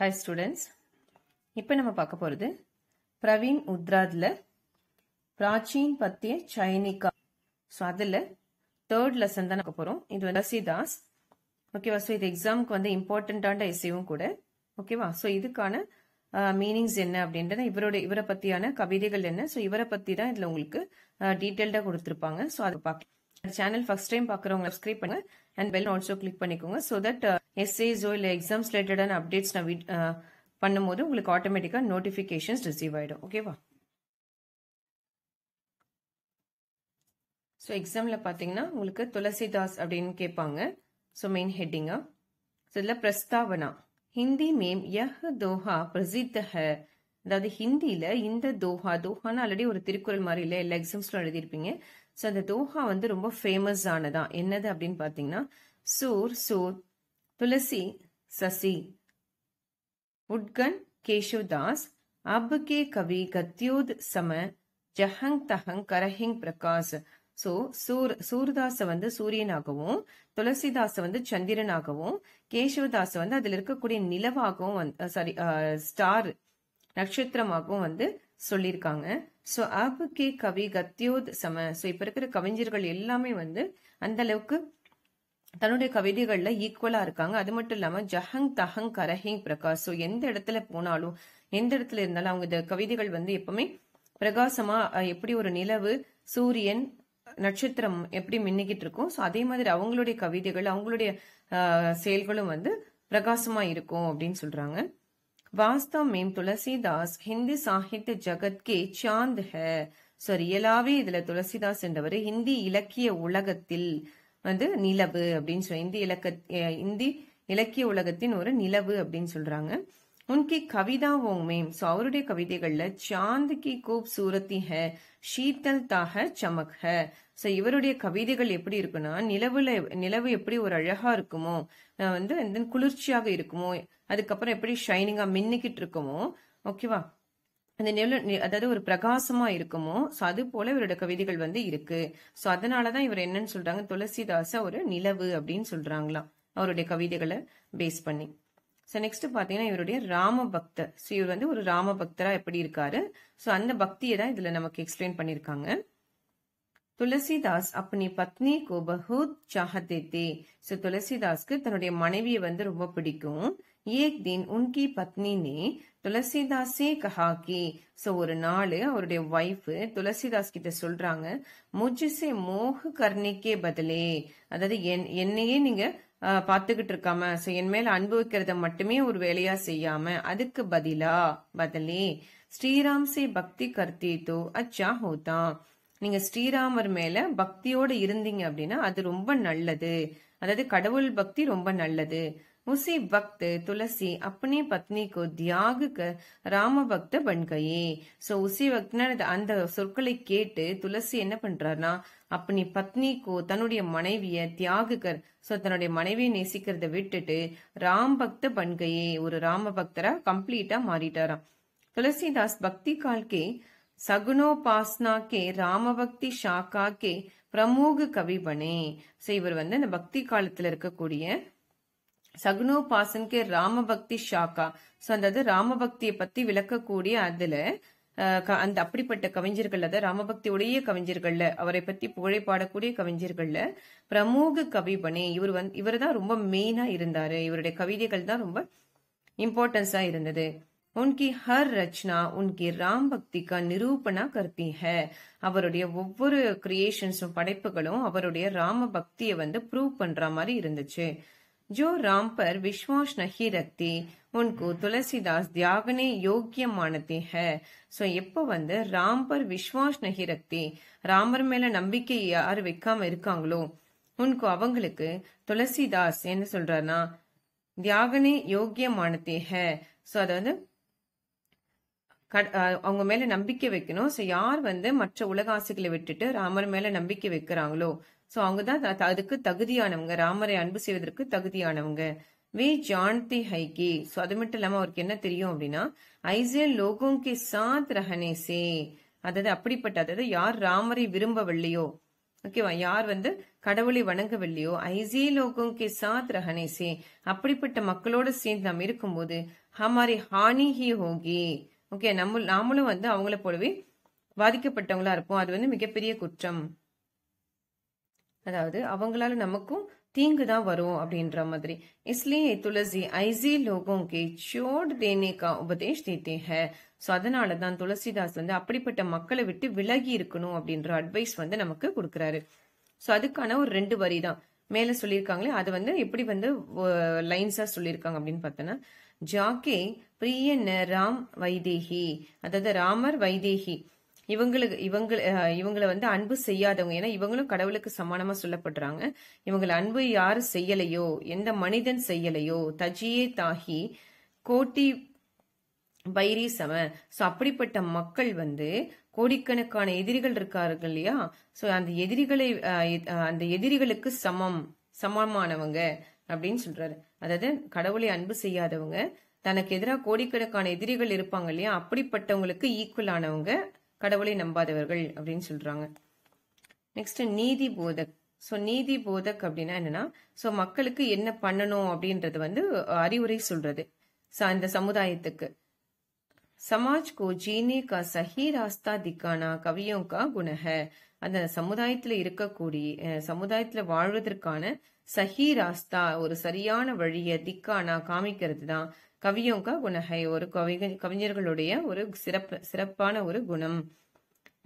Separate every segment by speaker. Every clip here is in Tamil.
Speaker 1: ஹாய் ஸ்டூடெண்ட்ஸ் இப்போ நம்ம பார்க்க போகிறது பிரவீன் உத்ராதில் பிராச்சீன் பத்திய சைனிகா ஸோ அதில் தேர்ட் லெசன் தான் பார்க்க போகிறோம் இது வந்து ரசிதாஸ் ஓகேவா ஸோ இது எக்ஸாமுக்கு வந்து இம்பார்ட்டண்ட்டான இசையும் கூட ஓகேவா ஸோ இதுக்கான மீனிங்ஸ் என்ன அப்படின்றத இவரோட இவரை பற்றியான கவிதைகள் என்ன ஸோ இவரை பற்றி தான் இதில் உங்களுக்கு டீட்டெயில்டாக கொடுத்துருப்பாங்க ஸோ அதை பார்க்க சேனல் ஃபர்ஸ்ட் டைம் பார்க்குறவங்க சப்ஸ்கிரைப் பண்ணுங்க அண்ட் பெல் ஆல்சோ கிளிக் பண்ணிக்கோங்க ஸோ தட் எஸ்ஏஸோ இல்லை எக்ஸாம்ஸ் ரிலேட்டடான அப்டேட்ஸ் நான் uh, பண்ணும்போது உங்களுக்கு ஆட்டோமேட்டிக்காக நோட்டிஃபிகேஷன்ஸ் ரிசீவ் ஆகிடும் ஓகேவா ஸோ எக்ஸாமில் பார்த்தீங்கன்னா உங்களுக்கு துளசிதாஸ் அப்படின்னு கேட்பாங்க ஸோ மெயின் ஹெட்டிங்காக ஸோ இதில் பிரஸ்தாவனா ஹிந்தி மேம் யஹ் தோஹா பிரசித்த ஹ அதாவது ஹிந்தியில் இந்த தோஹா தோஹான்னு ஆல்ரெடி ஒரு திருக்குறள் மாதிரி இல்லை எல்லா எக்ஸாம்ஸ்லாம் எழுதியிருப்பீங்க ஸோ அந்த தோஹா வந்து ரொம்ப ஃபேமஸ் ஆனதா என்னது அப்படின்னு பார்த்தீங்கன்னா சூர் சூர் துளசி சசி உட்கன் கேஷவ்தாஸ் அப் கே கவி கத்யோத் சம ஜஹங் தஹங் கரஹிங் பிரகாஷ் ஸோ சூர் சூர்தாஸை வந்து சூரியனாகவும் துளசிதாஸை வந்து சந்திரனாகவும் கேசவதாச வந்து அதில் இருக்கக்கூடிய நிலவாகவும் சாரி ஸ்டார் நட்சத்திரமாகவும் வந்து சொல்லியிருக்காங்க ஸோ கே கவி கத்தியோத் சம ஸோ இப்போ இருக்கிற கவிஞர்கள் எல்லாமே வந்து அந்த அளவுக்கு தன்னுடைய கவிதைகளில் ஈக்குவலாக இருக்காங்க அது மட்டும் இல்லாமல் ஜஹங் தஹங் கரஹிங் பிரகாஷ் ஸோ எந்த இடத்துல போனாலும் எந்த இடத்துல இருந்தாலும் அவங்க இந்த கவிதைகள் வந்து எப்பவுமே பிரகாசமாக எப்படி ஒரு நிலவு சூரியன் நட்சத்திரம் எப்படி மின்னிக்கிட்டு இருக்கும் ஸோ அதே மாதிரி அவங்களுடைய கவிதைகள் அவங்களுடைய செயல்களும் வந்து பிரகாசமாக இருக்கும் அப்படின்னு சொல்கிறாங்க वास्तव में துளசிதாஸ் ஹிந்தி சாகித்ய ஜகத் கே சாந்த் ஹே ஸோ ரியலாவே இதுல துளசிதாஸ் என்றவர் ஹிந்தி இலக்கிய உலகத்தில் வந்து நிலவு அப்படின்னு சொல்லி இந்தி இலக்க இந்தி இலக்கிய உலகத்தின் ஒரு நிலவு அப்படின்னு சொல்றாங்க மேம் ஸோ அவருடைய கவிதைகளில் கவிதைகள்ல கி கூப் சூரத்தி है शीतलता है சமக் है ஸோ இவருடைய கவிதைகள் எப்படி இருக்குன்னா நிலவுல நிலவு எப்படி ஒரு அழகா இருக்குமோ வந்து குளிர்ச்சியாக இருக்குமோ அதுக்கப்புறம் எப்படி ஷைனிங்கா மின்னுக்கிட்டு இருக்குமோ ஓகேவா அந்த நில அதாவது ஒரு பிரகாசமா இருக்குமோ ஸோ அது போல இவரோட கவிதைகள் வந்து இருக்கு ஸோ அதனாலதான் இவர் என்னன்னு சொல்றாங்க துளசிதாச ஒரு நிலவு அப்படின்னு சொல்றாங்களாம் அவருடைய கவிதைகளை பேஸ் பண்ணி ஸோ நெக்ஸ்ட் பார்த்தீங்கன்னா இவருடைய ராம பக்தர் ஸோ இவர் வந்து ஒரு ராம பக்தரா எப்படி இருக்காரு ஸோ அந்த பக்தியை தான் இதுல நமக்கு எக்ஸ்பிளைன் பண்ணியிருக்காங்க துளசிதாஸ் அப்பனி பத்னி கோ பஹூத் சாஹத்தே தே ஸோ துளசிதாஸ்க்கு தன்னுடைய மனைவியை வந்து ரொம்ப பிடிக்கும் ஏக் தின் உன்கி பத்னி துளசிதாஸே கஹாக்கி ஸோ ஒரு நாள் அவருடைய ஒய்ஃப் துளசிதாஸ் கிட்ட சொல்றாங்க முஜிசே மோக கர்ணிக்கே பதிலே அதாவது என் என்னையே நீங்க பார்த்துக்கிட்டு இருக்காம ஸோ என் மேல் அனுபவிக்கிறத மட்டுமே ஒரு வேலையா செய்யாம அதுக்கு பதிலா பதிலே ஸ்ரீராம் சே பக்தி கர்த்தி தோ அச்சா ஹோதா நீங்க ஸ்ரீராமர் மேல பக்தியோட இருந்தீங்க அப்படின்னா அது ரொம்ப நல்லது அதாவது கடவுள் பக்தி ரொம்ப நல்லது உசி वक्त துளசி அப்பனே पत्नी को தியாக ராம பக்த பண்கையே சோ உசி பக்தினா அந்த சொற்களை கேட்டு துளசி என்ன பண்றாருனா அப்படி பத்னிக்கோ தன்னுடைய மனைவிய தியாகுகர் ஸோ தன்னுடைய மனைவியை நேசிக்கிறத விட்டுட்டு ராம் பக்த பண்கையே ஒரு ராம பக்தரா கம்ப்ளீட்டா மாறிட்டாராம் துளசிதாஸ் பக்தி கால்கே சகுனோபாஸ்னாக்கே ராமபக்தி ஷாக்கா கே கவி கவிபனே ஸோ இவர் வந்து இந்த பக்தி காலத்துல இருக்கக்கூடிய சகுனோபாசன்கே ராமபக்தி ஷாக்கா ஸோ அந்த ராமபக்தியை பத்தி விளக்கக்கூடிய அதுல அந்த அப்படிப்பட்ட கவிஞர்கள் அதாவது ராமபக்தி உடைய கவிஞர்கள்ல அவரை பத்தி புகழை பாடக்கூடிய கவிஞர்கள்ல பிரமுக கவிபனே இவர் வந்து இவர் தான் ரொம்ப மெயினா இருந்தாரு இவருடைய கவிதைகள் தான் ரொம்ப இம்பார்ட்டன்ஸா இருந்தது உன்கி ஹர் ரச்சனா உன்கி ராம் பக்திக்கா நிரூபணா கருத்தீங்க அவருடைய ஒவ்வொரு கிரியேஷன்ஸும் படைப்புகளும் அவருடைய ராம பக்தியை வந்து ப்ரூவ் பண்ற மாதிரி இருந்துச்சு ஜோ ராம்பர் விஸ்வாஸ் நஹி ரக்தி உனக்கு துளசிதாஸ் தியாகனே யோக்கியமானதே ஹே சோ ஸோ எப்போ வந்து ராம்பர் விஸ்வாஸ் நகிரக்தி ராமர் மேல நம்பிக்கை யார் வைக்காம இருக்காங்களோ உனக்கு அவங்களுக்கு துளசிதாஸ் என்ன சொல்றனா தியாகனே யோக்கியமானதே ஹே ஸோ அது வந்து அவங்க மேல நம்பிக்கை வைக்கணும் ஸோ யார் வந்து மற்ற உலக ஆசைகளை விட்டுட்டு ராமர் மேல நம்பிக்கை வைக்கிறாங்களோ ஸோ அவங்க தான் அதுக்கு தகுதியானவங்க ராமரை அன்பு செய்வதற்கு தகுதியானவங்க வி ஜான் தி कि ஸோ அது மட்டும் இல்லாமல் அவருக்கு என்ன தெரியும் அப்படின்னா ஐசியல் லோகோங்க சாத் ரஹனே சே அதாவது அப்படிப்பட்ட அதாவது யார் ராமரை விரும்பவில்லையோ ஓகேவா யார் வந்து கடவுளை வணங்கவில்லையோ ஐசே லோகோங்க சாத் ரஹனே அப்படிப்பட்ட மக்களோட சேர்ந்து நாம் இருக்கும்போது ஹமாரி ஹானி ஹி ஹோகி ஓகே நம்ம நாமளும் வந்து அவங்கள போலவே பாதிக்கப்பட்டவங்களா இருப்போம் அது வந்து மிகப்பெரிய குற்றம் அதாவது அவங்களால நமக்கும் தீங்கு தான் வரும் அப்படின்ற மாதிரி இஸ்லே துளசி ஐசி லோகோங்கே के தேனேகா உபதேஷ் का उपदेश ஸோ அதனால தான் துளசிதாஸ் வந்து அப்படிப்பட்ட மக்களை விட்டு விலகி இருக்கணும் அப்படின்ற அட்வைஸ் வந்து நமக்கு கொடுக்குறாரு ஸோ அதுக்கான ஒரு ரெண்டு வரி தான் மேலே சொல்லியிருக்காங்களே அது வந்து எப்படி வந்து லைன்ஸாக சொல்லியிருக்காங்க அப்படின்னு பார்த்தோன்னா ஜாக்கே பிரியன்ன ராம் வைதேகி அதாவது ராமர் வைதேகி இவங்களுக்கு இவங்க இவங்களை வந்து அன்பு செய்யாதவங்க ஏன்னா இவங்களும் கடவுளுக்கு சமானமா சொல்லப்படுறாங்க இவங்களை அன்பு யாரு செய்யலையோ எந்த மனிதன் செய்யலையோ தஜியே தாகி கோட்டி பைரி சம ஸோ அப்படிப்பட்ட மக்கள் வந்து கோடிக்கணக்கான எதிரிகள் இருக்கார்கள் இல்லையா ஸோ அந்த எதிரிகளை அந்த எதிரிகளுக்கு சமம் சமமானவங்க அப்படின்னு சொல்றாரு அதாவது கடவுளை அன்பு செய்யாதவங்க தனக்கு எதிராக கோடிக்கணக்கான எதிரிகள் இருப்பாங்க இல்லையா அப்படிப்பட்டவங்களுக்கு ஈக்குவல் ஆனவங்க கடவுளை நம்பாதவர்கள் அப்படின்னு சொல்றாங்க நெக்ஸ்ட் நீதி போதக் ஸோ நீதி போதக் அப்படின்னா என்னன்னா ஸோ மக்களுக்கு என்ன பண்ணணும் அப்படின்றது வந்து அறிவுரை சொல்றது அந்த சமுதாயத்துக்கு சமாஜ் கோ ஜீனே கா சஹி ராஸ்தா திக்கானா கவியோ கா குணக அந்த சமுதாயத்துல இருக்கக்கூடிய சமுதாயத்துல வாழ்வதற்கான சஹி ராஸ்தா ஒரு சரியான வழியை திக்கானா காமிக்கிறது தான் கவியோங்கா குணகை ஒரு கவி கவிஞர்களுடைய ஒரு சிறப்பு சிறப்பான ஒரு குணம்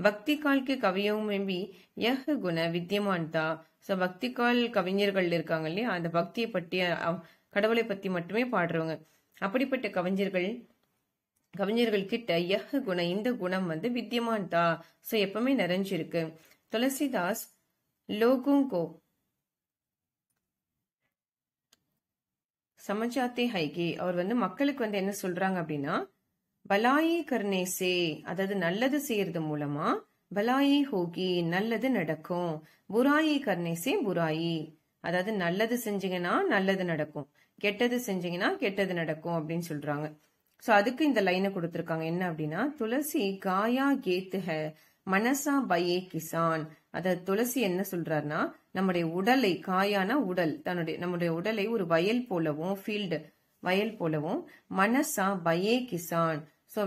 Speaker 1: பக்தி கால்கு கவியும் மேபி யஹ் குண வித்தியமான் தா ஸோ பக்தி கால் கவிஞர்கள் இருக்காங்க இல்லையா அந்த பக்தியை பற்றி கடவுளை பற்றி மட்டுமே பாடுறவங்க அப்படிப்பட்ட கவிஞர்கள் கவிஞர்கள் கிட்ட யஹ் குண இந்த குணம் வந்து வித்தியமான் தா ஸோ எப்பவுமே நிறைஞ்சிருக்கு துளசிதாஸ் லோகோங்கோ சமஜாத்தே ஹைகே அவர் வந்து மக்களுக்கு வந்து என்ன சொல்றாங்க அப்படின்னா பலாயி கர்ணேசே அதாவது நல்லது செய்யறது மூலமா பலாயி ஹோகி நல்லது நடக்கும் புராயி கர்ணேசே புராயி அதாவது நல்லது செஞ்சீங்கன்னா நல்லது நடக்கும் கெட்டது செஞ்சீங்கன்னா கெட்டது நடக்கும் அப்படின்னு சொல்றாங்க சோ அதுக்கு இந்த லைனை கொடுத்துருக்காங்க என்ன அப்படின்னா துளசி காயா கேத்து மனசா பயே கிசான் அத துளசி என்ன சொல்றாருனா நம்முடைய உடலை காயான உடல் தன்னுடைய நம்முடைய உடலை ஒரு வயல் போலவும் ஃபீல்டு வயல் போலவும் மனசா பயே கிசான் ஸோ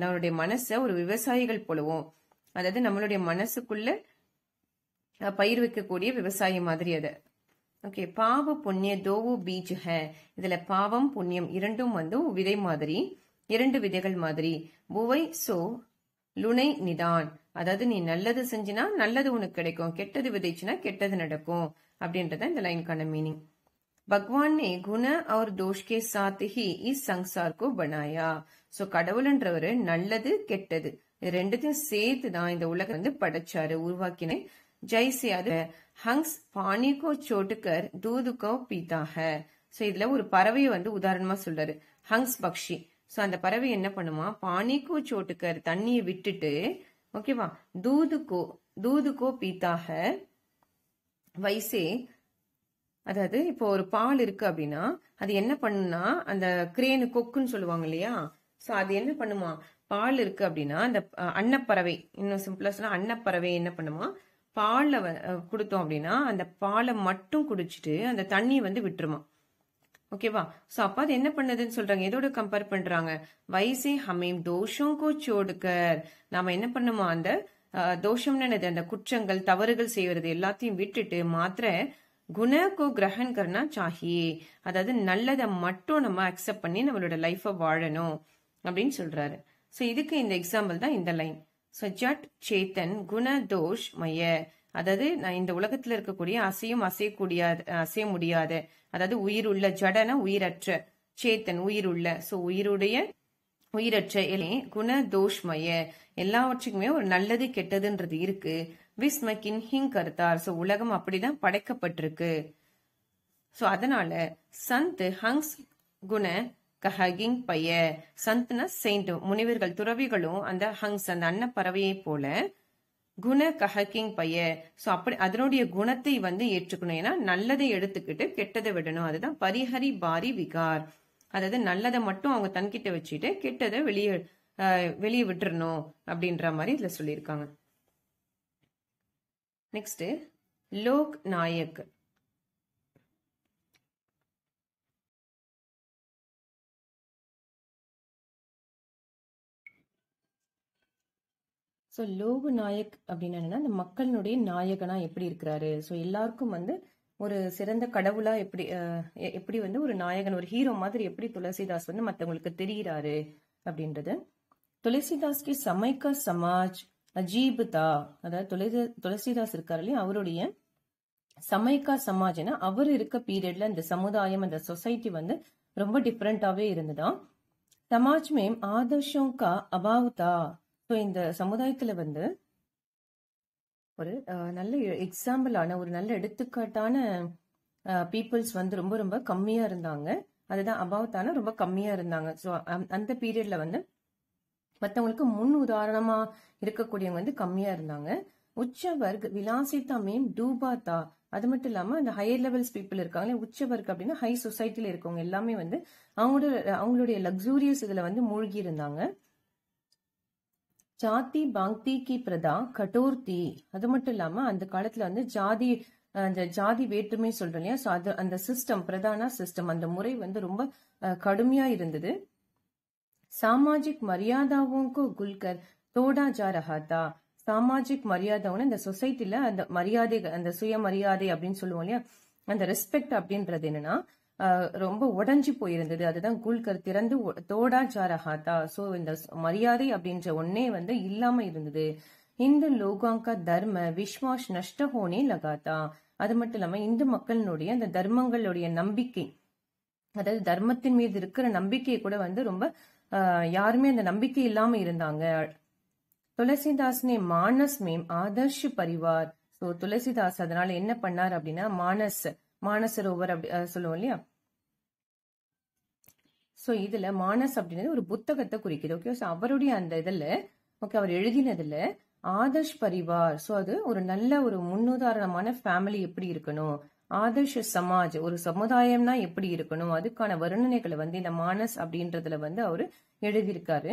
Speaker 1: நம்மளுடைய மனசை ஒரு விவசாயிகள் போலவும் அதாவது நம்மளுடைய மனசுக்குள்ள பயிர் வைக்கக்கூடிய விவசாயம் மாதிரி அதை ஓகே பாவ புண்ணிய தோவு பீஜ் ஹே இதுல பாவம் புண்ணியம் இரண்டும் வந்து விதை மாதிரி இரண்டு விதைகள் மாதிரி புவை சோ லுனை நிதான் அதாவது நீ நல்லது செஞ்சினா நல்லது உனக்கு கிடைக்கும் கெட்டது விதைச்சுனா கெட்டது நடக்கும் அப்படின்றத இந்த லைன்கான மீனிங் பகவான் நே குண அவர் தோஷ்கே சாத்திகி இஸ் சங்சார்கோ பனாயா சோ கடவுள்ன்றவர் நல்லது கெட்டது இது ரெண்டுத்தையும் சேர்த்து தான் இந்த உலகம் வந்து படைச்சாரு உருவாக்கினேன் ஜெய் அது ஹங்ஸ் பானிகோ சோட்டுக்கர் தூதுக்கோ பீதாக சோ இதுல ஒரு பறவையை வந்து உதாரணமா சொல்றாரு ஹங்ஸ் பக்ஷி ஸோ அந்த பறவை என்ன பண்ணுமா பானிக்கோ சோட்டுக்கர் தண்ணியை விட்டுட்டு ஓகேவா தூதுக்கோ தூதுக்கோ பீத்தாக வயசே அதாவது இப்போ ஒரு பால் இருக்கு அப்படின்னா அது என்ன பண்ணுனா அந்த கிரேனு கொக்குன்னு சொல்லுவாங்க இல்லையா ஸோ அது என்ன பண்ணுமா பால் இருக்கு அப்படின்னா அந்த அன்னப்பறவை இன்னும் சிம்பிளா சொன்னா அன்னப்பறவை என்ன பண்ணுமா பாலில் கொடுத்தோம் அப்படின்னா அந்த பாலை மட்டும் குடிச்சிட்டு அந்த தண்ணியை வந்து விட்டுருமா ஓகேவா ஸோ அப்போ அது என்ன பண்ணுதுன்னு சொல்றாங்க எதோட கம்பேர் பண்றாங்க வயசே ஹமீம் தோஷம் கோச்சோடுக்கர் நாம என்ன பண்ணுமா அந்த தோஷம்னு அந்த குற்றங்கள் தவறுகள் செய்வது எல்லாத்தையும் விட்டுட்டு மாத்திர குண கோ கிரகன் கர்னா சாஹி அதாவது நல்லதை மட்டும் நம்ம அக்செப்ட் பண்ணி நம்மளோட லைஃபை வாழணும் அப்படின்னு சொல்றாரு ஸோ இதுக்கு இந்த எக்ஸாம்பிள் தான் இந்த லைன் ஸோ ஜட் சேத்தன் குண தோஷ் மைய அதாவது நான் இந்த உலகத்துல இருக்கக்கூடிய அசையும் அசையக்கூடிய அசைய முடியாத அதாவது உயிர் உள்ள ஜடன உயிரற்ற சேத்தன் உயிர் உள்ள சோ உயிருடைய உயிரற்ற குண தோஷ்மய எல்லாவற்றுக்குமே ஒரு நல்லது கெட்டதுன்றது இருக்கு கின் ஹிங் கருத்தார் சோ உலகம் அப்படிதான் படைக்கப்பட்டிருக்கு சோ அதனால சந்த் ஹங்ஸ் குண கஹகிங் பைய சந்த்னா செயின்ட் முனிவர்கள் துறவிகளும் அந்த ஹங்ஸ் அந்த அன்ன பறவையை போல குண கஹக்கிங் பைய ஸோ அப்படி அதனுடைய குணத்தை வந்து ஏற்றுக்கணும் ஏன்னா நல்லதை எடுத்துக்கிட்டு கெட்டதை விடணும் அதுதான் பரிஹரி பாரி விகார் அதாவது நல்லதை மட்டும் அவங்க தன்கிட்ட வச்சுட்டு கெட்டதை வெளியே வெளியே விட்டுறணும் அப்படின்ற மாதிரி இதுல சொல்லியிருக்காங்க நெக்ஸ்ட் லோக் நாயக் ஸோ லோகு நாயக் அப்படின்னு என்னன்னா அந்த மக்களினுடைய நாயகனா எப்படி இருக்கிறாரு ஸோ எல்லாருக்கும் வந்து ஒரு சிறந்த கடவுளா எப்படி எப்படி வந்து ஒரு நாயகன் ஒரு ஹீரோ மாதிரி எப்படி துளசிதாஸ் வந்து மற்றவங்களுக்கு தெரிகிறாரு அப்படின்றது துளசிதாஸ் கி சமைக்க சமாஜ் அஜீபுதா அதாவது துளசிதாஸ் இருக்கார் இல்லையா அவருடைய சமைக்கா சமாஜ்னா அவர் இருக்க பீரியட்ல அந்த சமுதாயம் அந்த சொசைட்டி வந்து ரொம்ப டிஃப்ரெண்டாவே இருந்ததா சமாஜ் மேம் ஆதர்ஷம் கா அபாவுதா ஸோ இந்த சமுதாயத்தில் வந்து ஒரு நல்ல எக்ஸாம்பிளான ஒரு நல்ல எடுத்துக்காட்டான பீப்புள்ஸ் வந்து ரொம்ப ரொம்ப கம்மியாக இருந்தாங்க அதுதான் அபாவத்தான ரொம்ப கம்மியாக இருந்தாங்க ஸோ அந்த பீரியடில் வந்து மற்றவங்களுக்கு முன் உதாரணமாக இருக்கக்கூடியவங்க வந்து கம்மியாக இருந்தாங்க உச்சவர்க் விலாசித்தா மேம் டூபாத்தா அது மட்டும் இல்லாமல் அந்த ஹையர் லெவல்ஸ் பீப்புள் இருக்காங்களே உச்சவர்க் அப்படின்னா ஹை சொசைட்டியில் இருக்கவங்க எல்லாமே வந்து அவங்களோட அவங்களுடைய லக்ஸூரியஸ் இதில் வந்து மூழ்கி இருந்தாங்க ஜாதி பாங்தி கி பிரதா கட்டோர்த்தி அது மட்டும் இல்லாம அந்த காலத்துல வந்து ஜாதி அந்த ஜாதி வேற்றுமை சொல்றோம் இல்லையா ஸோ அது அந்த சிஸ்டம் பிரதான சிஸ்டம் அந்த முறை வந்து ரொம்ப கடுமையா இருந்தது சாமாஜிக் மரியாதாவும் குல்கர் தோடா ஜா ரஹாத்தா சாமாஜிக் மரியாதைன்னு இந்த சொசைட்டில அந்த மரியாதை அந்த சுயமரியாதை அப்படின்னு சொல்லுவோம் இல்லையா அந்த ரெஸ்பெக்ட் அப்படின்றது என்னன்னா ரொம்ப உடஞ்சி போயிருந்தது அதுதான் குல்கர் திறந்து தோடா சாரஹாத்தா சோ இந்த மரியாதை அப்படின்ற ஒன்னே வந்து இல்லாம இருந்தது இந்து லோகாங்கா தர்ம விஸ்வாஸ் நஷ்டஹோனே லகாத்தா அது மட்டும் இல்லாம இந்து மக்களினுடைய அந்த தர்மங்களுடைய நம்பிக்கை அதாவது தர்மத்தின் மீது இருக்கிற நம்பிக்கையை கூட வந்து ரொம்ப யாருமே அந்த நம்பிக்கை இல்லாம இருந்தாங்க துளசிதாஸ்னே மானஸ் மேம் ஆதர்ஷ் பரிவார் ஸோ துளசிதாஸ் அதனால என்ன பண்ணார் அப்படின்னா மானஸ் மானசரோவர் அப்படி சொல்லுவோம் இல்லையா ஸோ இதுல மானஸ் அப்படின்றது ஒரு புத்தகத்தை குறிக்குது ஓகே ஸோ அவருடைய அந்த இதுல ஓகே அவர் எழுதினதுல ஆதர்ஷ் பரிவார் ஸோ அது ஒரு நல்ல ஒரு முன்னுதாரணமான ஃபேமிலி எப்படி இருக்கணும் ஆதர்ஷ சமாஜ் ஒரு சமுதாயம்னா எப்படி இருக்கணும் அதுக்கான வர்ணனைகளை வந்து இந்த மானஸ் அப்படின்றதுல வந்து அவரு எழுதியிருக்காரு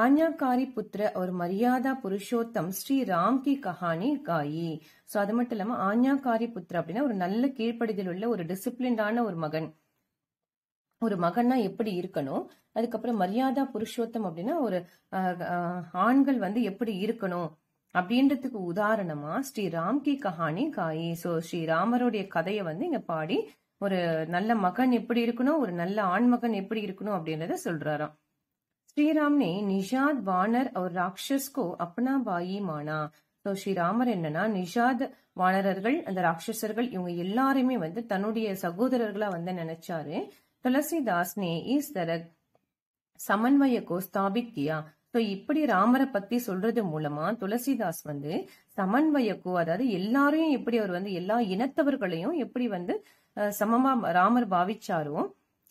Speaker 1: ஆஞ்ஞாக்காரி புத்திர ஒரு மரியாதா புருஷோத்தம் ஸ்ரீ ராம் கி கஹானி காயி ஸோ அது மட்டும் இல்லாம ஆஞ்ஞாக்காரி புத்திர அப்படின்னா ஒரு நல்ல கீழ்ப்படிதல் உள்ள ஒரு டிசிப்ளின்டான ஒரு மகன் ஒரு மகன்னா எப்படி இருக்கணும் அதுக்கப்புறம் மரியாதா புருஷோத்தம் அப்படின்னா ஒரு ஆண்கள் வந்து எப்படி இருக்கணும் அப்படின்றதுக்கு உதாரணமா ஸ்ரீ ராம் கி கஹானி காயி ஸோ ஸ்ரீ ராமருடைய கதையை வந்து இங்க பாடி ஒரு நல்ல மகன் எப்படி இருக்கணும் ஒரு நல்ல ஆண் மகன் எப்படி இருக்கணும் அப்படின்றத சொல்றாராம் श्री राम ने निषाद वानर और राक्षस को अपना बाई माना ஸ்ரீராமர் என்னன்னா நிஷாத் வானரர்கள் அந்த ராட்சசர்கள் இவங்க எல்லாருமே வந்து தன்னுடைய சகோதரர்களா வந்து நினைச்சாரு துளசிதாஸ் நே இஸ் தர சமன்வய கோ ஸ்தாபித் ஸோ இப்படி ராமரை பத்தி சொல்றது மூலமா துளசிதாஸ் வந்து சமன்வயக்கோ அதாவது எல்லாரையும் எப்படி அவர் வந்து எல்லா இனத்தவர்களையும் எப்படி வந்து சமமா ராமர் பாவிச்சாரோ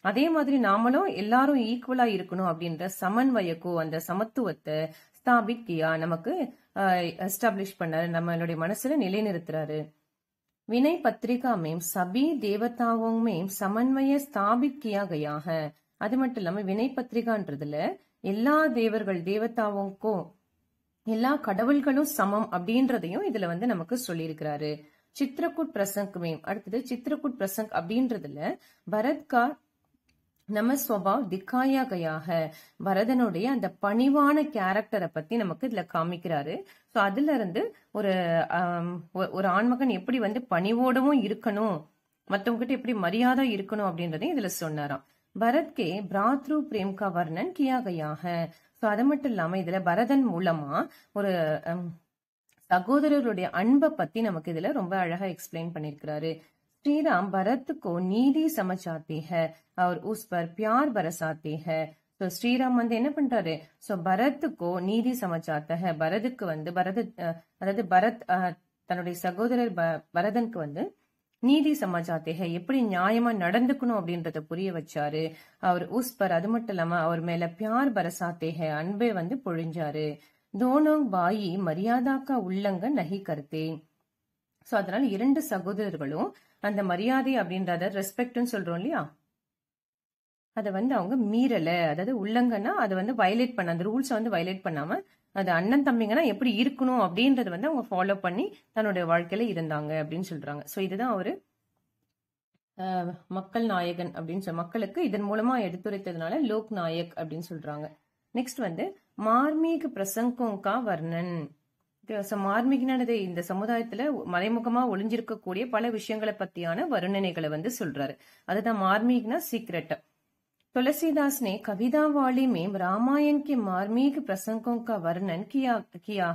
Speaker 1: அதே மாதிரி நாமளும் எல்லாரும் ஈக்குவலா இருக்கணும் அப்படின்ற சமன்வயக்கோ அந்த சமத்துவத்தை ஸ்தாபிக்கியா நமக்கு எஸ்டாப்ளிஷ் பண்ணாரு நம்மளுடைய மனசுல நிலைநிறுத்துறாரு வினை பத்திரிகா மேம் சபி தேவதாவும் சமன்வய ஸ்தாபிக்கியாகையாக அது மட்டும் இல்லாம வினை பத்திரிகான்றதுல எல்லா தேவர்கள் தேவதாவுக்கும் எல்லா கடவுள்களும் சமம் அப்படின்றதையும் இதுல வந்து நமக்கு சொல்லியிருக்கிறாரு சித்திரக்கூட் பிரசங்க் மேம் அடுத்தது சித்திரக்கூட் பிரசங்க் அப்படின்றதுல பரத்கார் நம்ம ஸ்வபாவ் திக்காயாகையாக பரதனுடைய அந்த பணிவான கேரக்டரை பத்தி நமக்கு இதுல காமிக்கிறாரு ஸோ அதுல இருந்து ஒரு ஒரு ஆண்மகன் எப்படி வந்து பணிவோடவும் இருக்கணும் மற்றவங்ககிட்ட எப்படி மரியாதை இருக்கணும் அப்படின்றதையும் இதுல சொன்னாராம் பரத்கே பிராத்ரு பிரேம்கா வர்ணன் கியாகையாக ஸோ அது மட்டும் இல்லாம இதுல பரதன் மூலமா ஒரு சகோதரருடைய அன்பை பத்தி நமக்கு இதுல ரொம்ப அழகா எக்ஸ்பிளைன் பண்ணிருக்கிறாரு ஸ்ரீராம் राम भरत நீதி சமச்சாते है அவர் उस पर प्यार बरसाते है ஸோ ஸ்ரீராம் வந்து என்ன பண்றாரு ஸோ பரத்துக்கோ நீதி சமச்சாத்த பரதுக்கு வந்து பரத அதாவது பரத் தன்னுடைய சகோதரர் பரதனுக்கு வந்து நீதி சமாச்சாத்தேக எப்படி நியாயமா நடந்துக்கணும் அப்படின்றத புரிய வச்சாரு அவர் உஸ்பர் அது மட்டும் இல்லாம அவர் மேல பியார் பரசாத்தேக அன்பே வந்து பொழிஞ்சாரு தோனோங் பாயி மரியாதாக்கா உள்ளங்க நகை கருத்தே ஸோ அதனால இரண்டு சகோதரர்களும் அந்த மரியாதை அப்படின்றத ரெஸ்பெக்ட்னு சொல்றோம் இல்லையா அதை வந்து அவங்க மீறலை அதாவது உள்ளங்கன்னா அதை வந்து வயலேட் பண்ண அந்த ரூல்ஸை வந்து வயலேட் பண்ணாம அது அண்ணன் தம்பிங்கன்னா எப்படி இருக்கணும் அப்படின்றத வந்து அவங்க ஃபாலோ பண்ணி தன்னுடைய வாழ்க்கையில இருந்தாங்க அப்படின்னு சொல்றாங்க ஸோ இதுதான் ஒரு மக்கள் நாயகன் அப்படின்னு சொல்ல மக்களுக்கு இதன் மூலமா எடுத்துரைத்ததுனால லோக் நாயக் அப்படின்னு சொல்றாங்க நெக்ஸ்ட் வந்து மார்மீக பிரசங்கோங்கா வர்ணன் மார்மிகனானது இந்த சமுதாயத்துல மறைமுகமா ஒளிஞ்சிருக்கக்கூடிய பல விஷயங்களை பத்தியான வருணனைகளை வந்து சொல்றாரு அதுதான் மார்மீக்னா சீக்ரெட் துளசிதாஸ்னே ने कवितावाली में रामायण के मार्मिक प्रसंगों का वर्णन किया किया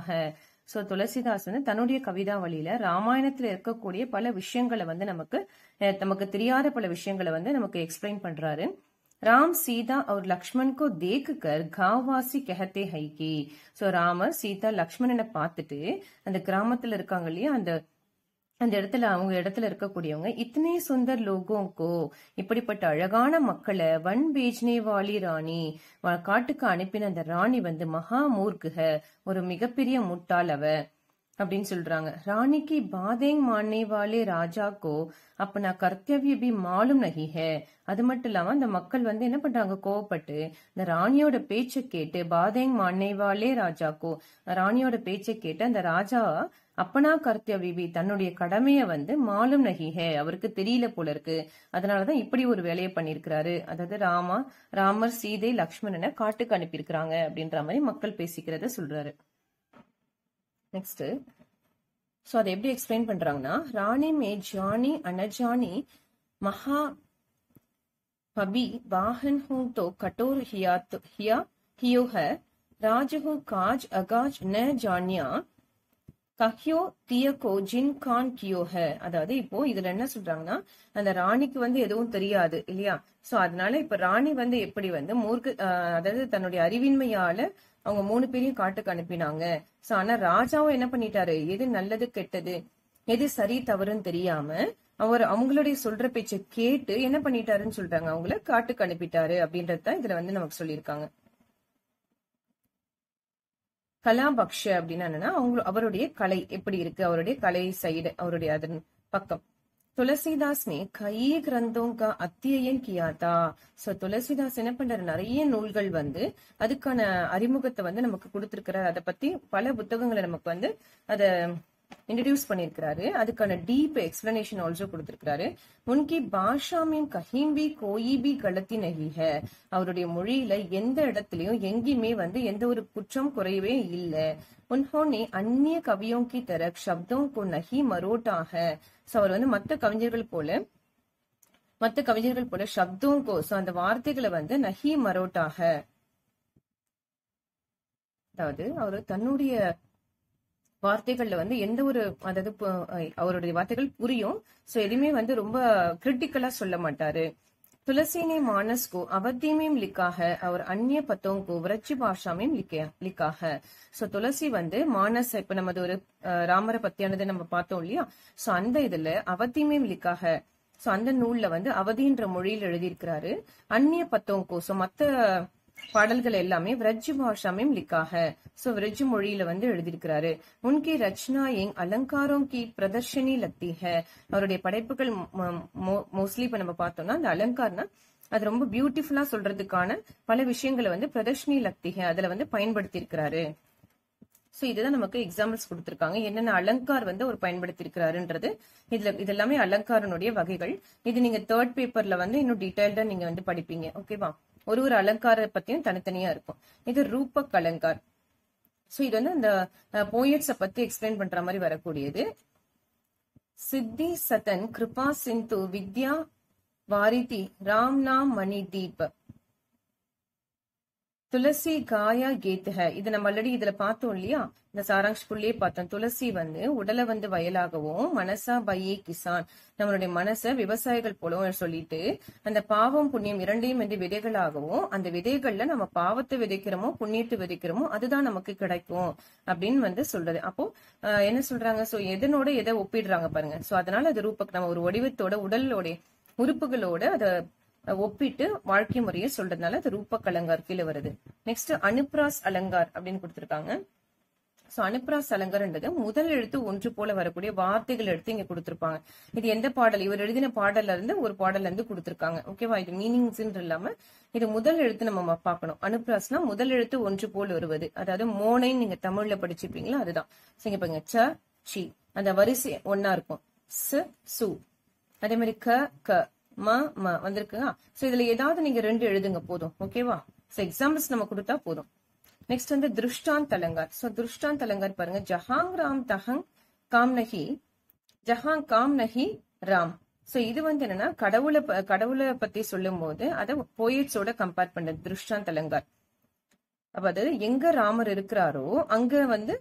Speaker 1: ஸோ துளசிதாஸ் வந்து தன்னுடைய கவிதா வழியில ராமாயணத்துல இருக்கக்கூடிய பல விஷயங்களை வந்து நமக்கு நமக்கு தெரியாத பல விஷயங்களை வந்து நமக்கு எக்ஸ்பிளைன் பண்றாரு राम सीता और लक्ष्मण को देखकर गांव वासी कहते है कि சோ ராம சீதா லக்ஷ்மணனை பார்த்துட்டு அந்த கிராமத்துல இருக்காங்க இல்லையா அந்த அந்த இடத்துல அவங்க இடத்துல இருக்கக்கூடியவங்க இத்தனை சுந்தர் லோகோங்கோ இப்படிப்பட்ட அழகான மக்களை வன் பேஜ்னே வாலி ராணி காட்டுக்கு அனுப்பின அந்த ராணி வந்து மகா மூர்க்குக ஒரு மிகப்பெரிய முட்டாள் அவ அப்படின்னு சொல்றாங்க ராணிக்கு பாதேங் மானே வாலே ராஜாக்கோ அப்பனா கர்த்தவிய பி மாலும் நகிஹ ஹே அது மட்டும் இல்லாம அந்த மக்கள் வந்து என்ன பண்றாங்க கோவப்பட்டு இந்த ராணியோட பேச்சை கேட்டு பாதேங் மானே வாலே ராஜாக்கோ ராணியோட பேச்சை கேட்டு அந்த ராஜா அப்பனா கர்த்தியவிபி தன்னுடைய கடமைய வந்து மாலும் நகிஹ அவருக்கு தெரியல போல இருக்கு அதனாலதான் இப்படி ஒரு வேலையை பண்ணிருக்கிறாரு அதாவது ராமா ராமர் சீதை லக்ஷ்மணனை காட்டுக்கு அனுப்பியிருக்கிறாங்க அப்படின்ற மாதிரி மக்கள் பேசிக்கிறத சொல்றாரு நெக்ஸ்ட் ஸோ அதை எப்படி எக்ஸ்பிளைன் பண்றாங்கன்னா ராணி மே ஜானி அனஜானி மகா பபி வாஹன் ஹூ தோ கட்டோர் ஹியா ஹியா ஹியோஹ ராஜஹு காஜ் அகாஜ் ந ஜானியா கஹ்யோ தியகோ ஜின் கான் கியோ ஹ அதாவது இப்போ இதுல என்ன சொல்றாங்கன்னா அந்த ராணிக்கு வந்து எதுவும் தெரியாது இல்லையா சோ அதனால இப்ப ராணி வந்து எப்படி வந்து மூர்க்கு அதாவது தன்னுடைய அறிவின்மையால அவங்க மூணு பேரையும் காட்டுக்கு அனுப்பினாங்க சோ ஆனா ராஜாவும் என்ன பண்ணிட்டாரு எது நல்லது கெட்டது எது சரி தவறுன்னு தெரியாம அவர் அவங்களுடைய சொல்ற பேச்சை கேட்டு என்ன பண்ணிட்டாருன்னு சொல்றாங்க அவங்கள காட்டுக்கு அனுப்பிட்டாரு அப்படின்றதுதான் இதுல வந்து நமக்கு சொல்லியிருக்காங்க கலாபக்ஷ அப்படின்னா என்னன்னா அவங்க அவருடைய கலை எப்படி இருக்கு அவருடைய கலை சைடு அவருடைய அதன் பக்கம் துளசிதாஸ் நே கை கிரந்தோங்க அத்தியன் கியாதா சோ துளசிதாஸ் என்ன பண்றாரு நிறைய நூல்கள் வந்து அதுக்கான அறிமுகத்தை வந்து நமக்கு கொடுத்திருக்கிறார் அதை பத்தி பல புத்தகங்களை நமக்கு வந்து அதை इंट्रोड्यूस பண்ணிருக்கிறாரு அதுக்கான டீப் எக்ஸ்பிளனேஷன் ஆல்சோ கொடுத்திருக்கிறாரு முன்கி பாஷாமின் கஹிம்பி கோயிபி பி கலத்தி நகிக அவருடைய மொழியில எந்த இடத்துலயும் எங்கேயுமே வந்து எந்த ஒரு குற்றம் குறையவே இல்லை உன்ஹோனே அந்நிய கவியோ கி சப்தம் கோ நகி மரோட்டாக சோ அவர் வந்து மற்ற கவிஞர்கள் போல மற்ற கவிஞர்கள் போல சப்தம் கோ சோ அந்த வார்த்தைகளை வந்து நகி மரோட்டாக அதாவது அவர் தன்னுடைய வார்த்தைகள்ல வந்து எந்த ஒரு அதாவது அவருடைய வார்த்தைகள் புரியும் சோ எதுவுமே வந்து ரொம்ப கிரிட்டிக்கலா சொல்ல மாட்டாரு துளசினே மானஸ்கோ அவத்தீமையும் லிக்காக அவர் அந்நிய பத்தோங்கோ விரட்சி பாஷாமையும் லிக்காக சோ துளசி வந்து மானஸ் இப்ப நமது ஒரு ராமர பத்தியானது நம்ம பார்த்தோம் இல்லையா சோ அந்த இதுல அவத்தீமையும் லிக்காக சோ அந்த நூல்ல வந்து அவதின்ற மொழியில் எழுதியிருக்கிறாரு அந்நிய பத்தோங்கோ சோ மத்த பாடல்கள் எல்லாமே விரஜ் பாஷாமையும் லிக்காக சோ விரஜ் மொழியில வந்து எழுதியிருக்கிறாரு உன்கி எங் அலங்காரம் கி பிரதர்ஷனி லத்தி அவருடைய படைப்புகள் மோஸ்ட்லி இப்ப நம்ம பார்த்தோம்னா அந்த அலங்கார்னா அது ரொம்ப பியூட்டிஃபுல்லா சொல்றதுக்கான பல விஷயங்களை வந்து பிரதர்ஷினி லக்திக அதுல வந்து பயன்படுத்தி இருக்கிறாரு சோ இதுதான் நமக்கு எக்ஸாம்பிள்ஸ் கொடுத்துருக்காங்க என்னென்ன அலங்கார் வந்து அவர் பயன்படுத்தி இருக்கிறாருன்றது இதுல இது எல்லாமே அலங்காரனுடைய வகைகள் இது நீங்க தேர்ட் பேப்பர்ல வந்து இன்னும் டீட்டெயில்டா நீங்க வந்து படிப்பீங்க ஓகேவா ஒரு ஒரு அலங்கார பத்தியும் தனித்தனியா இருக்கும் இது ரூபக் அலங்கார் சோ இது வந்து அந்த போய்ட்ஸ பத்தி எக்ஸ்பிளைன் பண்ற மாதிரி வரக்கூடியது சித்தி சதன் கிருபா சிந்து வித்யா வாரிதி ராம் நாம் மணி தீப் துளசி காயா கேத்துக இது நம்ம ஆல்ரெடி இதுல பார்த்தோம் இல்லையா இந்த சாராங்ஷ் புள்ளியே பார்த்தோம் துளசி வந்து உடலை வந்து வயலாகவும் மனசா பையே கிசான் நம்மளுடைய மனசை விவசாயிகள் போலவும் சொல்லிட்டு அந்த பாவம் புண்ணியம் இரண்டையும் வந்து விதைகளாகவும் அந்த விதைகள்ல நம்ம பாவத்தை விதைக்கிறோமோ புண்ணியத்தை விதைக்கிறோமோ அதுதான் நமக்கு கிடைக்கும் அப்படின்னு வந்து சொல்றது அப்போ என்ன சொல்றாங்க சோ எதனோட எதை ஒப்பிடுறாங்க பாருங்க சோ அதனால அது ரூபக் நம்ம ஒரு வடிவத்தோட உடலோட உறுப்புகளோட அதை ஒப்பிட்டு வாழ்க்கை முறையை சொல்றதுனால அது ரூபக் அலங்கார் கீழே வருது நெக்ஸ்ட் அனுப்ராஸ் அலங்கார் அப்படின்னு கொடுத்துருக்காங்க சோ அனுப்ராஸ் என்றது முதல் எழுத்து ஒன்று போல வரக்கூடிய வார்த்தைகள் எடுத்து இங்க கொடுத்திருப்பாங்க இது எந்த பாடல் இவர் எழுதின பாடல்ல இருந்து ஒரு பாடல்ல இருந்து கொடுத்திருக்காங்க ஓகேவா இது மீனிங்ஸ் இல்லாம இது முதல் எழுத்து நம்ம பார்க்கணும் அனுப்ராஸ்னா முதல் எழுத்து ஒன்று போல் வருவது அதாவது மோனைன்னு நீங்க தமிழ்ல படிச்சிருப்பீங்களா அதுதான் சரிங்க பாருங்க ச சி அந்த வரிசை ஒன்னா இருக்கும் ச சு அதே மாதிரி க க ம ம வந்திருக்குங்க சோ இதுல ஏதாவது நீங்க ரெண்டு எழுதுங்க போதும் ஓகேவா சோ எக்ஸாம்பிள்ஸ் நம்ம கொடுத்தா போதும் நெக்ஸ்ட் வந்து திருஷ்டான் அலங்கார் சோ திருஷ்டான் தலங்கார் பாருங்க ஜஹாங் ராம் தஹங் காம் நஹி ஜஹாங் காம் நஹி ராம் சோ இது வந்து என்னன்னா கடவுளை கடவுளை பத்தி சொல்லும் போது அதை போயிட்ஸோட கம்பேர் பண்றது திருஷ்டான் அலங்கார் அப்ப அது எங்க ராமர் இருக்கிறாரோ அங்க வந்து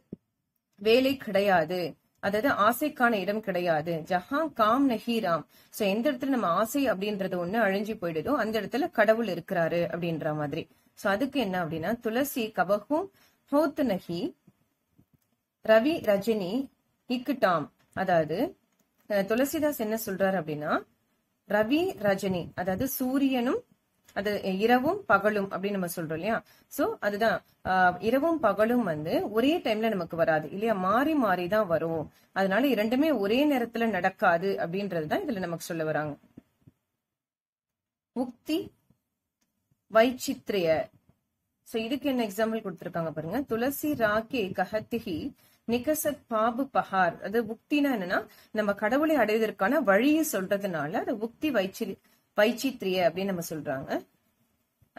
Speaker 1: வேலை கிடையாது அதாவது ஆசைக்கான இடம் கிடையாது ஜஹான் காம் நஹி ராம் சோ எந்த இடத்துல நம்ம ஆசை அப்படின்றது ஒண்ணு அழிஞ்சு போயிடுதோ அந்த இடத்துல கடவுள் இருக்கிறாரு அப்படின்ற மாதிரி சோ அதுக்கு என்ன அப்படின்னா துளசி கபஹு ஹோத் நஹி ரவி ரஜினி இக்குடாம் அதாவது துளசிதாஸ் என்ன சொல்றாரு அப்படின்னா ரவி ரஜினி அதாவது சூரியனும் அது இரவும் பகலும் அப்படின்னு நம்ம சொல்றோம் இல்லையா சோ அதுதான் இரவும் பகலும் வந்து ஒரே டைம்ல நமக்கு வராது இல்லையா மாறி மாறி தான் வரும் அதனால இரண்டுமே ஒரே நேரத்துல நடக்காது அப்படின்றதுதான் இதுல நமக்கு சொல்ல வராங்க உக்தி வைச்சித்ரிய சோ இதுக்கு என்ன எக்ஸாம்பிள் கொடுத்திருக்காங்க பாருங்க துளசி ராக்கே கஹத்திகி நிகசத் பாபு பஹார் அது உக்தினா என்னன்னா நம்ம கடவுளை அடைவதற்கான வழியை சொல்றதுனால அது உக்தி வைச்சி பைச்சித்ரிய அப்படின்னு நம்ம சொல்றாங்க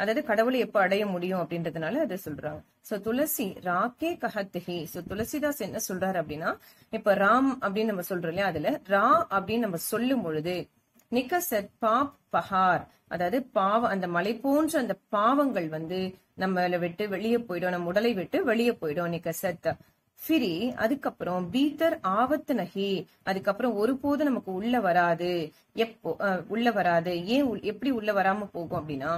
Speaker 1: அதாவது கடவுளை எப்ப அடைய முடியும் அப்படின்றதுனால அதை சொல்றாங்க சோ துளசி ராக்கே கஹத்ஹி சோ துளசிதாஸ் என்ன சொல்றாரு அப்படின்னா இப்ப ராம் அப்படின்னு நம்ம சொல்றோம் இல்லையா அதுல ரா அப்படின்னு நம்ம சொல்லும் பொழுது நிக்கசத் பாப் பஹார் அதாவது பாவ அந்த மலை போன்ற அந்த பாவங்கள் வந்து நம்மளை விட்டு வெளியே போயிடும் நம்ம உடலை விட்டு வெளியே போயிடும் நிக்கசத் சிரி அதுக்கப்புறம் பீத்தர் ஆவத்து நகி அதுக்கப்புறம் ஒருபோது நமக்கு உள்ள வராது எப்போ உள்ள வராது ஏன் எப்படி உள்ள வராம போகும் அப்படின்னா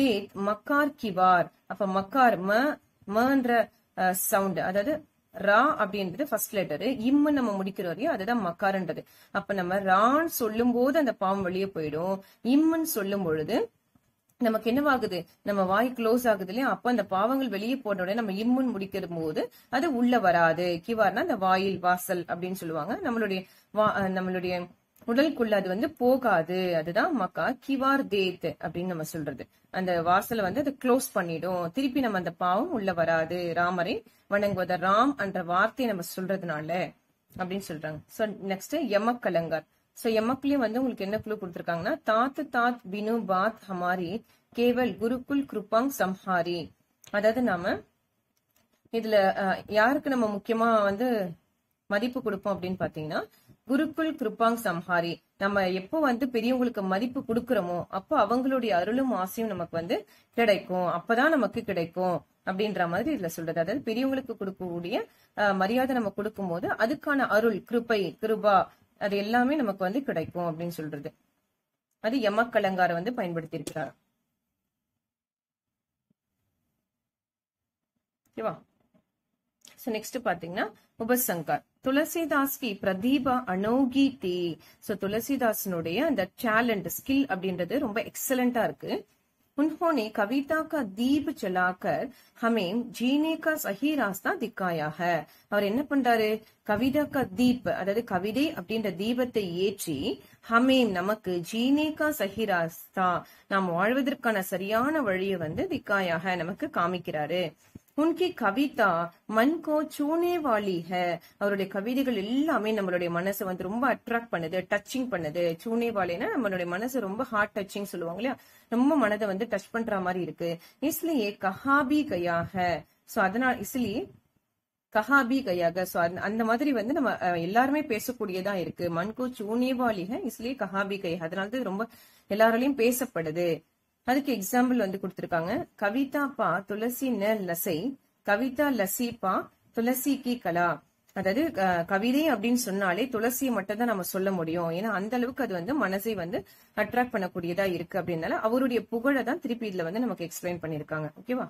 Speaker 1: தேத் மக்கார் கிவார் அப்ப மக்கார் ம மன்ற சவுண்ட் அதாவது ரா அப்படின்றது ஃபர்ஸ்ட் லெட்டரு இம்மு நம்ம முடிக்கிற வரையும் அதுதான் மக்கார்ன்றது அப்ப நம்ம ரான்னு சொல்லும் போது அந்த பாம்பு வெளியே போயிடும் இம்முன்னு சொல்லும் பொழுது நமக்கு என்னவாகுது நம்ம வாய் க்ளோஸ் ஆகுது இல்லையா அப்ப அந்த பாவங்கள் வெளியே போன உடனே நம்ம இம்முன் முடிக்கிற போது அது உள்ள வராது கிவார்னா அந்த வாயில் வாசல் அப்படின்னு சொல்லுவாங்க நம்மளுடைய நம்மளுடைய உடலுக்குள்ள அது வந்து போகாது அதுதான் மக்கா கிவார் தேத் அப்படின்னு நம்ம சொல்றது அந்த வாசலை வந்து அது க்ளோஸ் பண்ணிடும் திருப்பி நம்ம அந்த பாவம் உள்ள வராது ராமரை வணங்குவத ராம் என்ற வார்த்தையை நம்ம சொல்றதுனால அப்படின்னு சொல்றாங்க சோ நெக்ஸ்ட் யமக்கலங்கார் சோ எம்எஃப்லயும் வந்து உங்களுக்கு என்ன குழு கொடுத்துருக்காங்கன்னா தாத்து தாத் பினு பாத் ஹமாரி கேவல் குருகுல் குருப்பாங் சம்ஹாரி அதாவது நாம இதுல யாருக்கு நம்ம முக்கியமா வந்து மதிப்பு கொடுப்போம் அப்படின்னு பாத்தீங்கன்னா குருக்குள் கிருப்பாங் சம்ஹாரி நம்ம எப்போ வந்து பெரியவங்களுக்கு மதிப்பு கொடுக்கறோமோ அப்போ அவங்களுடைய அருளும் ஆசையும் நமக்கு வந்து கிடைக்கும் அப்பதான் நமக்கு கிடைக்கும் அப்படின்ற மாதிரி இதுல சொல்றது அதாவது பெரியவங்களுக்கு கொடுக்கக்கூடிய மரியாதை நம்ம கொடுக்கும் போது அதுக்கான அருள் கிருப்பை கிருபா அது எல்லாமே நமக்கு வந்து கிடைக்கும் அப்படின்னு சொல்றது அது யமக்கலங்காரை வந்து பயன்படுத்தி இருக்கிறார் ஓகேவா ஸோ நெக்ஸ்ட் பார்த்தீங்கன்னா துளசிதாஸ்கி பிரதீபா அனோகி தே சோ துளசிதாசனுடைய அந்த டேலண்ட் ஸ்கில் அப்படின்றது ரொம்ப எக்ஸலண்டா இருக்கு उन्होंने कविता का दीप जलाकर हमें जीने का सही रास्ता दिखाया है அவர் என்ன பண்றாரு கவிதா க தீப் அதாவது கவிதை அப்படின்ற தீபத்தை ஏற்றி ஹமேம் நமக்கு ஜீனேகா சஹிராஸ்தா நாம் வாழ்வதற்கான சரியான வழியை வந்து திக்காயாக நமக்கு காமிக்கிறாரு உன்கி கவிதா மன்கோ சூனே வாலி ஹ அவருடைய கவிதைகள் எல்லாமே நம்மளுடைய மனசை வந்து ரொம்ப அட்ராக்ட் பண்ணுது டச்சிங் பண்ணுது சூனே வாலினா நம்மளுடைய மனசு ரொம்ப ஹார்ட் டச்சிங் சொல்லுவாங்க இல்லையா ரொம்ப மனதை வந்து டச் பண்ற மாதிரி இருக்கு இஸ்லியே கஹாபி கையாக சோ அதனால இஸ்லி கஹாபி கையாக சோ அந்த மாதிரி வந்து நம்ம எல்லாருமே பேசக்கூடியதா இருக்கு மன்கோ சூனே ஹே இஸ்லியே கஹாபி கையா அதனால ரொம்ப எல்லாராலையும் பேசப்படுது அதுக்கு எக்ஸாம்பிள் வந்து கொடுத்துருக்காங்க கவிதா பா துளசி ந லசை கவிதா லசி பா துளசி கி கலா அதாவது கவிதை அப்படின்னு சொன்னாலே துளசியை மட்டும் தான் நம்ம சொல்ல முடியும் ஏன்னா அந்த அளவுக்கு அது வந்து மனசை வந்து அட்ராக்ட் பண்ணக்கூடியதா இருக்கு அப்படின்னால அவருடைய புகழை தான் திருப்பி இதுல வந்து நமக்கு எக்ஸ்பிளைன் பண்ணிருக்காங்க ஓகேவா